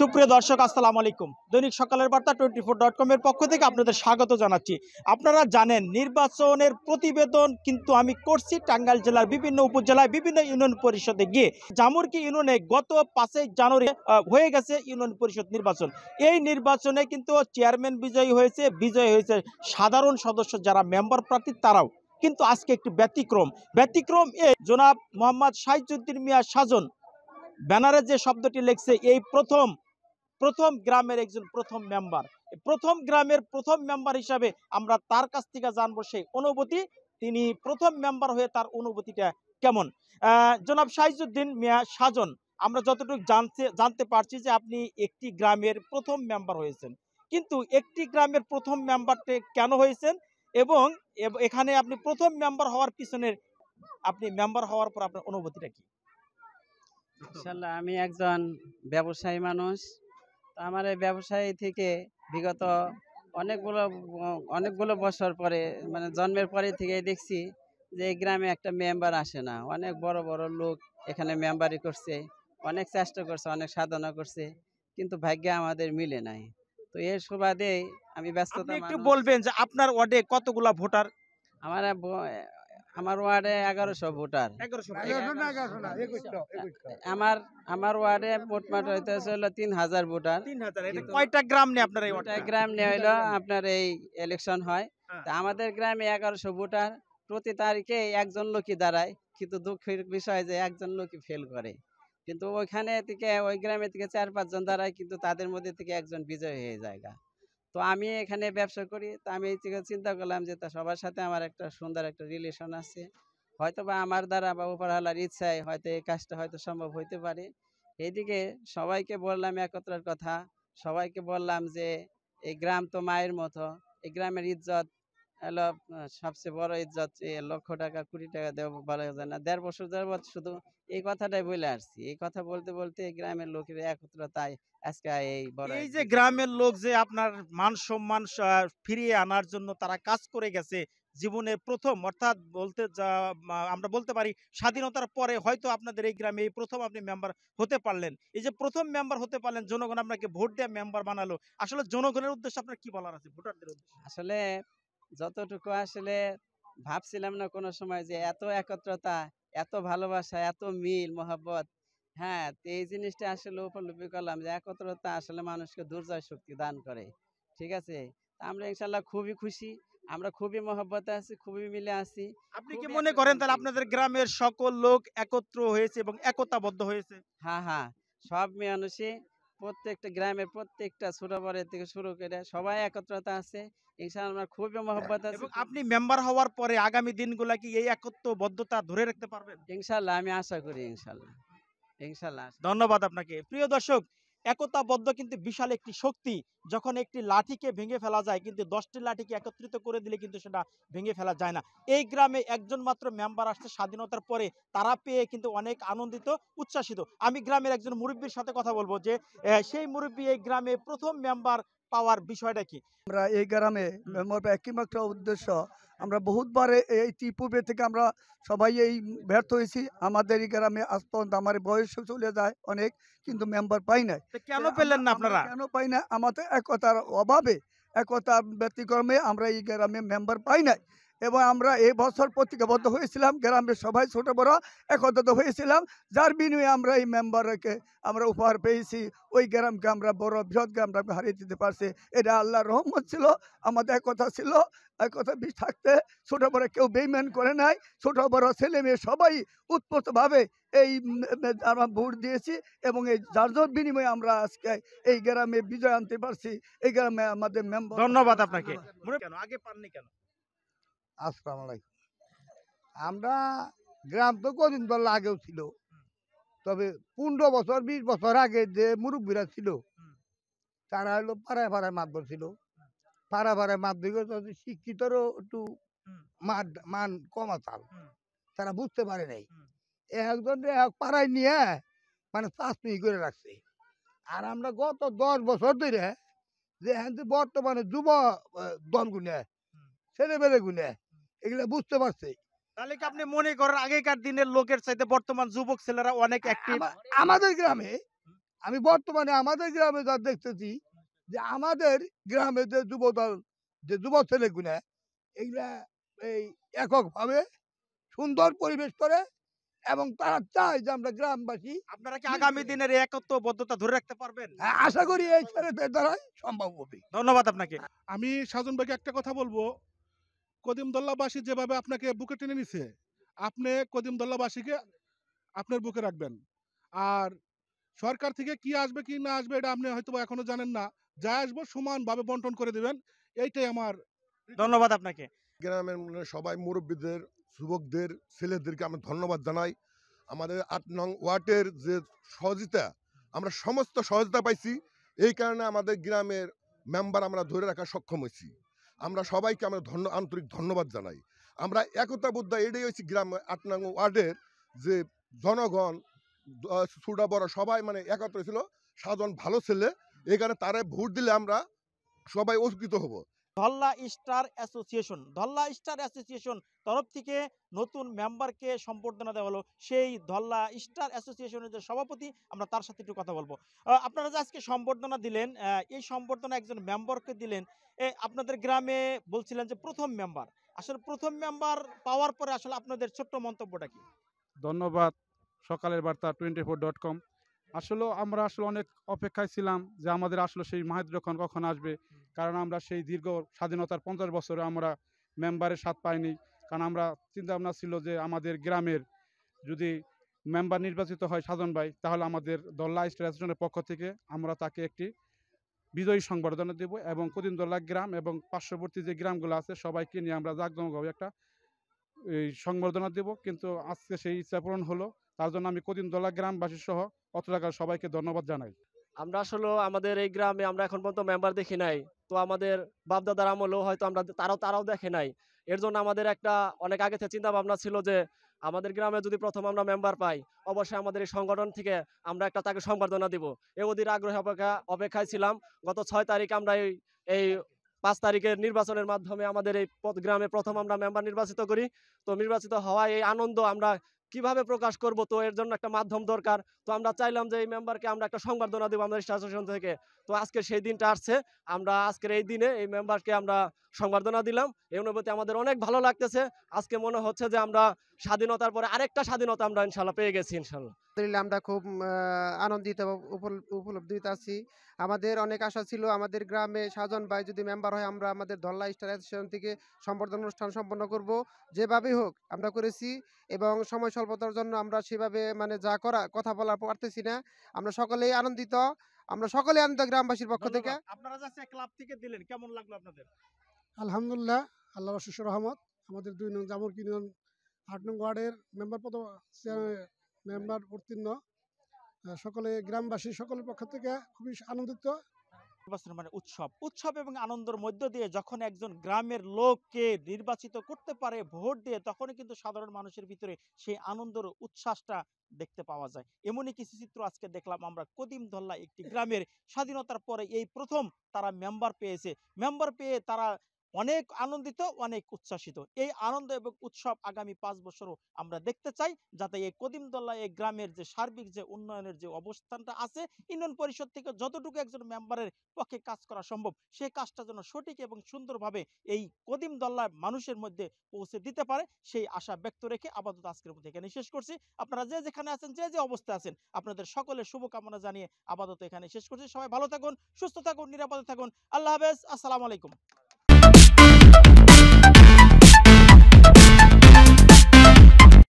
সুপ্রিয় দর্শক আসসালাম আলাইকুম দৈনিক সকালের বার্তা টোয়েন্টি ফোর ডট কমের পক্ষ থেকে আপনাদের স্বাগত জানাচ্ছি আপনারা জানেন নির্বাচনের প্রতিবেদন কিন্তু আমি করছি টাঙ্গাইল জেলার বিভিন্ন উপজেলায় বিভিন্ন ইউনিয়ন পরিষদে গিয়ে জামুরকি ইউনিয়নে গত পাঁচই জানুয়ারি হয়ে গেছে ইউনিয়ন পরিষদ নির্বাচন এই নির্বাচনে কিন্তু চেয়ারম্যান বিজয়ী হয়েছে বিজয়ী হয়েছে সাধারণ সদস্য যারা মেম্বার প্রার্থী তারাও কিন্তু আজকে একটি ব্যতিক্রম ব্যতিক্রম এ জনাব মোহাম্মদ সাইজুদ্দিন মিয়া সাজন ব্যানারে যে শব্দটি লেখছে এই প্রথম প্রথম গ্রামের একজন প্রথম মেম্বার প্রথম গ্রামের প্রথম মেম্বার হিসাবে আমরা তার কাছ থেকে জানবো সেই অনুভূতি তিনি প্রথম মেম্বার হয়ে তার অনুভূতিটা কেমন জনাব সাইজুদ্দিন মিয়া সাজন আমরা যতটুকু জানতে জানতে পারছি যে আপনি একটি গ্রামের প্রথম মেম্বার হয়েছেন কিন্তু একটি গ্রামের প্রথম মেম্বারটি কেন হয়েছেন এবং এখানে আপনি প্রথম মেম্বার হওয়ার পিছনের আপনি মেম্বার হওয়ার পর আপনার অনুভূতিটা কি ইনশাল্লাহ আমি একজন ব্যবসায়ী মানুষ আমার এই ব্যবসায়ী থেকে বিগত অনেকগুলো অনেকগুলো বছর পরে মানে জন্মের পরে থেকে দেখছি যে গ্রামে একটা মেম্বার আসে না অনেক বড় বড় লোক এখানে মেম্বারি করছে অনেক চেষ্টা করছে অনেক সাধনা করছে কিন্তু ভাগ্যে আমাদের মিলে নাই তো এর সুবাদে আমি ব্যস্ততা একটু বলবেন যে আপনার ওয়ার্ডে কতগুলা ভোটার আমার আমার ওয়ার্ডে এগারোশো ভোটার আমার আমার ওয়ার্ডে মোটমাট হইতে হলো তিন হাজার ভোটার কয়টা গ্রাম নিয়ে আপনার কয়টা গ্রাম নিয়ে হইলো আপনার এই ইলেকশন হয় হ্যাঁ। আমাদের গ্রামে এগারোশো ভোটার প্রতি তারিখে একজন লোকই দাঁড়ায় কিন্তু দুঃখের বিষয় যে একজন লোকই ফেল করে কিন্তু ওইখানে থেকে ওই গ্রামের থেকে চার পাঁচজন দাঁড়ায় কিন্তু তাদের মধ্যে থেকে একজন বিজয় হয়ে যায় তো আমি এখানে ব্যবসা করি তো আমি এই চিন্তা করলাম যে তা সবার সাথে আমার একটা সুন্দর একটা রিলেশন আছে হয়তো বা আমার দ্বারা বা উপরওয়ালার ইচ্ছায় হয়তো এই কাজটা হয়তো সম্ভব হইতে পারে এইদিকে সবাইকে বললাম একত্রার কথা সবাইকে বললাম যে এই গ্রাম তো মায়ের মতো এই গ্রামের ইজ্জত হলো সবচেয়ে বড় ইজ্জত লক্ষ টাকা কুড়ি টাকা দেওয়া ভালো যায় না দেড় বছর দেড় বছর শুধু এই কথাটাই বলে আসছি এই কথা বলতে বলতে গ্রামের লোকের একত্রতাই আজকে এই বড় এই যে গ্রামের লোক যে আপনার মান সম্মান ফিরিয়ে আনার জন্য তারা কাজ করে গেছে জীবনের প্রথম অর্থাৎ বলতে যা আমরা বলতে পারি স্বাধীনতার পরে হয়তো আপনাদের এই গ্রামে এই প্রথম আপনি মেম্বার হতে পারলেন এই যে প্রথম মেম্বার হতে পারলেন জনগণ আপনাকে ভোট দেওয়া মেম্বার বানালো আসলে জনগণের উদ্দেশ্যে আপনার কি বলার আছে ভোটারদের উদ্দেশ্যে আসলে যতটুকু আসলে ভাবছিলাম না কোনো সময় যে এত একত্রতা এত ভালোবাসা এত মিল মোহাব্বত হ্যাঁ এই জিনিসটা আসলে উপলব্ধি করলাম যে একত্রতা আসলে মানুষকে দুর্জয় শক্তি দান করে ঠিক আছে আমরা ইনশাল্লাহ খুবই খুশি আমরা খুবই মহব্বতে আছি খুবই মিলে আছি আপনি কি মনে করেন তাহলে আপনাদের গ্রামের সকল লোক একত্র হয়েছে এবং একতাবদ্ধ হয়েছে হ্যাঁ হ্যাঁ সব মানুষই প্রত্যেকটা গ্রামের প্রত্যেকটা সুরাবারে থেকে শুরু করে সবাই একত্রতা আছে ইনশাল আমার খুবই মহব্বত হ্যাঁ, আছে আপনি মেম্বার হওয়ার পরে আগামী দিনগুলা কি এই একত্রবদ্ধতা ধরে রাখতে পারবেন ইনশাল্লাহ আমি আশা করি ইনশাল্লাহ ইনশাল্লাহ ধন্যবাদ আপনাকে প্রিয় দর্শক একতাবদ্ধ কিন্তু বিশাল একটি শক্তি যখন একটি লাঠিকে ভেঙে ফেলা যায় কিন্তু দশটি লাঠিকে একত্রিত করে দিলে কিন্তু সেটা ভেঙে ফেলা যায় না এই গ্রামে একজন মাত্র মেম্বার আসছে স্বাধীনতার পরে তারা পেয়ে কিন্তু অনেক আনন্দিত উচ্ছ্বাসিত আমি গ্রামের একজন মুরব্বীর সাথে কথা বলবো যে সেই মুরব্বী এই গ্রামে প্রথম মেম্বার পাওয়ার বিষয়টা কি আমরা এই গ্রামে মেম্বার কিংবা একটা উদ্দেশ্য আমরা বহুতবার এই পূর্বে থেকে আমরা সবাই এই ব্যর্থ হয়েছি আমাদের এই গ্রামে আজ পর্যন্ত আমার বয়স চলে যায় অনেক কিন্তু মেম্বার পাই নাই কেন পেলেন না আপনারা কেন পাই না আমাদের একতার অভাবে একতা ব্যতিক্রমে আমরা এই গ্রামে মেম্বার পাই নাই এবং আমরা এই বছর প্রতিজ্ঞাবদ্ধ হয়েছিলাম গ্রামের সবাই ছোট বড় একত্রিত হয়েছিলাম যার বিনিময়ে আমরা এই মেম্বারকে আমরা উপহার পেয়েছি ওই গ্রামকে আমরা বড় বৃহৎ গ্রামটাকে হারিয়ে দিতে পারছি এটা আল্লাহর রহমত ছিল আমাদের কথা ছিল কথা বিষ থাকতে ছোট বড় কেউ বেইম্যান করে নাই ছোট বড় ছেলে মেয়ে সবাই উৎপতভাবে এই আমরা ভোট দিয়েছি এবং এই যার বিনিময়ে আমরা আজকে এই গ্রামে বিজয় আনতে পারছি এই গ্রামে আমাদের মেম্বার ধন্যবাদ আপনাকে আগে পাননি কেন আসসালাম আলাইকুম আমরা গ্রাম তো কদিন দল আগেও ছিল তবে পনেরো বছর বিশ বছর আগে যে মুরব্বীরা ছিল তারা হলো পাড়ায় পাড়ায় মাত ছিল পাড়া পাড়ায় মাত দিয়ে শিক্ষিতরও একটু মান মান কমাতাম তারা বুঝতে পারে নাই একজন পাড়ায় নিয়ে মানে চাষমি করে রাখছে আর আমরা গত দশ বছর ধরে যে বর্তমানে যুব গুনে দলগুনে গুনে এগুলো বুঝতে পারছে তাহলে কি আপনি মনে করেন আগেকার দিনের লোকের বর্তমান যুবক ছেলেরা অনেক অ্যাক্টিভ আমাদের গ্রামে আমি বর্তমানে আমাদের গ্রামে যা দেখতেছি যে আমাদের গ্রামে যে যুবদল যে যুব ছেলেগুলা এগুলা এই এককভাবে সুন্দর পরিবেশ করে এবং তারা চায় যে আমরা গ্রামবাসী আপনারা কি আগামী দিনের একত্রবদ্ধতা ধরে রাখতে পারবেন হ্যাঁ, আশা করি এই ছেলেদের দ্বারাই সম্ভব হবে ধন্যবাদ আপনাকে আমি সাজন ভাইকে একটা কথা বলবো কদিমদল্লাবাসী যেভাবে আপনাকে বুকে টেনে নিছে আপনি কদিমদল্লাবাসীকে আপনার বুকে রাখবেন আর সরকার থেকে কি আসবে কি না আসবে এটা আপনি হয়তো এখনো জানেন না যা আসবো সমানভাবে বন্টন করে দেবেন এইটাই আমার ধন্যবাদ আপনাকে গ্রামের সবাই মুরব্বীদের যুবকদের ছেলেদেরকে আমরা ধন্যবাদ জানাই আমাদের আট নং ওয়ার্ডের যে সহযোগিতা আমরা সমস্ত সহযোগিতা পাইছি এই কারণে আমাদের গ্রামের মেম্বার আমরা ধরে রাখা সক্ষম হয়েছি আমরা সবাইকে আমরা ধন্য আন্তরিক ধন্যবাদ জানাই আমরা বুদ্ধা এটাই হয়েছি গ্রাম আট নং ওয়ার্ডের যে জনগণ ছোটা বড় সবাই মানে একত্র ছিল সাধন ভালো ছেলে এখানে তারে ভোট দিলে আমরা সবাই উপকৃত হব Dhalla star association Dhalla star association তরফ থেকে নতুন মেম্বারকে সম্বর্ধনা দেওয়া হলো সেই ধল্লা স্টার অ্যাসোসিয়েশনের যে সভাপতি আমরা তার সাথে একটু কথা বলবো আপনারা যে আজকে সম্বর্ধনা দিলেন এই সম্বর্ধনা একজন মেম্বারকে দিলেন আপনাদের গ্রামে বলছিলেন যে প্রথম মেম্বার আসলে প্রথম মেম্বার পাওয়ার পরে আসলে আপনাদের ছোট্ট মন্তব্যটা কি ধন্যবাদ সকালের বার্তা টোয়েন্টি ফোর ডট কম আসলে আমরা আসলে অনেক অপেক্ষায় ছিলাম যে আমাদের আসলে সেই মাহেদুর রহমান কখন আসবে কারণ আমরা সেই দীর্ঘ স্বাধীনতার পঞ্চাশ বছরে আমরা মেম্বারের স্বাদ পাইনি কারণ আমরা চিন্তাভাবনা ছিল যে আমাদের গ্রামের যদি মেম্বার নির্বাচিত হয় সাধন ভাই তাহলে আমাদের দল্লা স্টেশনের পক্ষ থেকে আমরা তাকে একটি বিজয়ী সংবর্ধনা দেব এবং দল্লা গ্রাম এবং পার্শ্ববর্তী যে গ্রামগুলো আছে সবাইকে নিয়ে আমরা জাঁকজমকভাবে একটা এই সংবর্ধনা দেব কিন্তু আজকে সেই ইচ্ছা পূরণ হলো তার জন্য আমি দল্লা গ্রামবাসী সহ অত সবাইকে ধন্যবাদ জানাই আমরা আসলে আমাদের এই গ্রামে আমরা এখন পর্যন্ত মেম্বার দেখি নাই তো আমাদের বাপদাদার আমলেও হয়তো আমরা তারাও তারাও দেখে নাই এর জন্য আমাদের একটা অনেক আগে থেকে চিন্তা ভাবনা ছিল যে আমাদের গ্রামে যদি প্রথম আমরা মেম্বার পাই অবশ্যই আমাদের এই সংগঠন থেকে আমরা একটা তাকে সম্বর্ধনা দিব এ অধীর আগ্রহে অপেক্ষা অপেক্ষায় ছিলাম গত ছয় তারিখ আমরা এই এই পাঁচ তারিখের নির্বাচনের মাধ্যমে আমাদের এই গ্রামে প্রথম আমরা মেম্বার নির্বাচিত করি তো নির্বাচিত হওয়ায় এই আনন্দ আমরা কিভাবে প্রকাশ করব তো এর জন্য একটা মাধ্যম দরকার তো আমরা চাইলাম যে এই মেম্বারকে আমরা একটা সংবর্ধনা দেবো আমাদের অ্যাসোসিয়েশন থেকে তো আজকে সেই দিনটা আসছে আমরা আজকের এই দিনে এই মেম্বারকে আমরা সংবর্ধনা দিলাম এই অনুভূতি আমাদের অনেক ভালো লাগতেছে আজকে মনে হচ্ছে যে আমরা স্বাধীনতার পরে আরেকটা স্বাধীনতা আমরা ইনশাল্লাহ পেয়ে গেছি ইনশাল্লাহ আমরা খুব আনন্দিত উপলব্ধিতে আছি আমাদের অনেক আশা ছিল আমাদের গ্রামে সাজন ভাই যদি মেম্বার হয় আমরা আমাদের ধল্লা স্টার অ্যাসোসিয়েশন থেকে সম্বর্ধনা অনুষ্ঠান সম্পন্ন করব যেভাবেই হোক আমরা করেছি এবং সময় স্বল্পতার জন্য আমরা সেভাবে মানে যা করা কথা বলা পারতেছি না আমরা সকলেই আনন্দিত আমরা সকলেই আনন্দিত গ্রামবাসীর পক্ষ থেকে আপনারা যাচ্ছে ক্লাব থেকে দিলেন কেমন লাগলো আপনাদের আলহামদুলিল্লাহ আল্লাহ শিশু রহমত আমাদের দুই নং জামুর কিনিয়ন আট নং ওয়ার্ডের মেম্বার পদ মেম্বার উত্তীর্ণ সকলে গ্রামবাসী সকলের পক্ষ থেকে খুবই আনন্দিত নির্বাচন মানে উৎসব উৎসব এবং আনন্দের মধ্য দিয়ে যখন একজন গ্রামের লোককে নির্বাচিত করতে পারে ভোট দিয়ে তখন কিন্তু সাধারণ মানুষের ভিতরে সেই আনন্দের উচ্ছ্বাসটা দেখতে পাওয়া যায় এমনই কিছু চিত্র আজকে দেখলাম আমরা কদিম ধল্লা একটি গ্রামের স্বাধীনতার পরে এই প্রথম তারা মেম্বার পেয়েছে মেম্বার পেয়ে তারা অনেক আনন্দিত অনেক উচ্ছ্বাসিত এই আনন্দ এবং উৎসব আগামী পাঁচ বছরও আমরা দেখতে চাই যাতে এই কদিমদল্লা এই গ্রামের যে সার্বিক যে উন্নয়নের যে অবস্থানটা আছে ইউনিয়ন পরিষদ থেকে যতটুকু একজন মেম্বারের পক্ষে কাজ করা সম্ভব সেই কাজটা যেন সঠিক এবং সুন্দরভাবে এই কদিমদল্লার মানুষের মধ্যে পৌঁছে দিতে পারে সেই আশা ব্যক্ত রেখে আপাতত আজকের মধ্যে এখানে শেষ করছি আপনারা যে যেখানে আছেন যে যে অবস্থায় আছেন আপনাদের সকলের শুভকামনা জানিয়ে আপাতত এখানে শেষ করছি সবাই ভালো থাকুন সুস্থ থাকুন নিরাপদে থাকুন আল্লাহ হাফেজ আসসালামু আলাইকুম